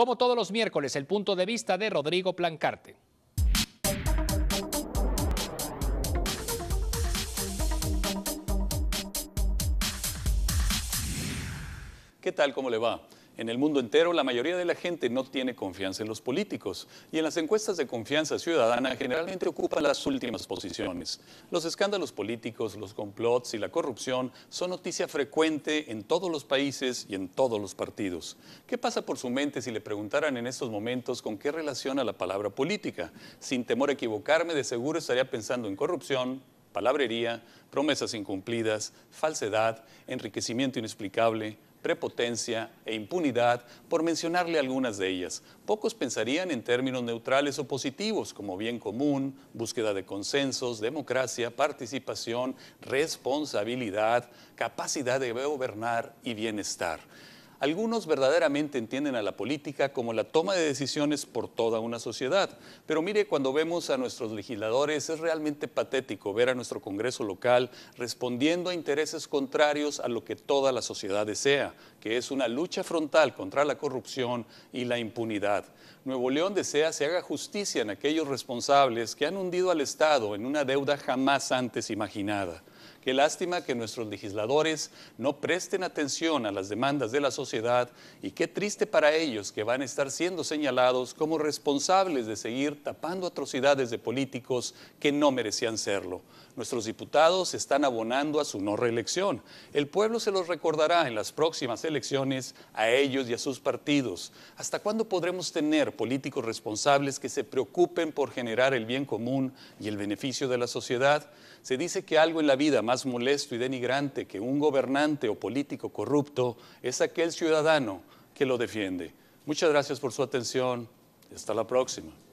Como todos los miércoles, el punto de vista de Rodrigo Plancarte. ¿Qué tal? ¿Cómo le va? En el mundo entero, la mayoría de la gente no tiene confianza en los políticos y en las encuestas de confianza ciudadana generalmente ocupan las últimas posiciones. Los escándalos políticos, los complots y la corrupción son noticia frecuente en todos los países y en todos los partidos. ¿Qué pasa por su mente si le preguntaran en estos momentos con qué relaciona la palabra política? Sin temor a equivocarme, de seguro estaría pensando en corrupción, palabrería, promesas incumplidas, falsedad, enriquecimiento inexplicable, prepotencia e impunidad, por mencionarle algunas de ellas. Pocos pensarían en términos neutrales o positivos, como bien común, búsqueda de consensos, democracia, participación, responsabilidad, capacidad de gobernar y bienestar. Algunos verdaderamente entienden a la política como la toma de decisiones por toda una sociedad. Pero mire, cuando vemos a nuestros legisladores, es realmente patético ver a nuestro Congreso local respondiendo a intereses contrarios a lo que toda la sociedad desea, que es una lucha frontal contra la corrupción y la impunidad. Nuevo León desea se haga justicia en aquellos responsables que han hundido al Estado en una deuda jamás antes imaginada. Qué lástima que nuestros legisladores no presten atención a las demandas de la sociedad y qué triste para ellos que van a estar siendo señalados como responsables de seguir tapando atrocidades de políticos que no merecían serlo. Nuestros diputados están abonando a su no reelección. El pueblo se los recordará en las próximas elecciones elecciones, a ellos y a sus partidos. ¿Hasta cuándo podremos tener políticos responsables que se preocupen por generar el bien común y el beneficio de la sociedad? Se dice que algo en la vida más molesto y denigrante que un gobernante o político corrupto es aquel ciudadano que lo defiende. Muchas gracias por su atención. Hasta la próxima.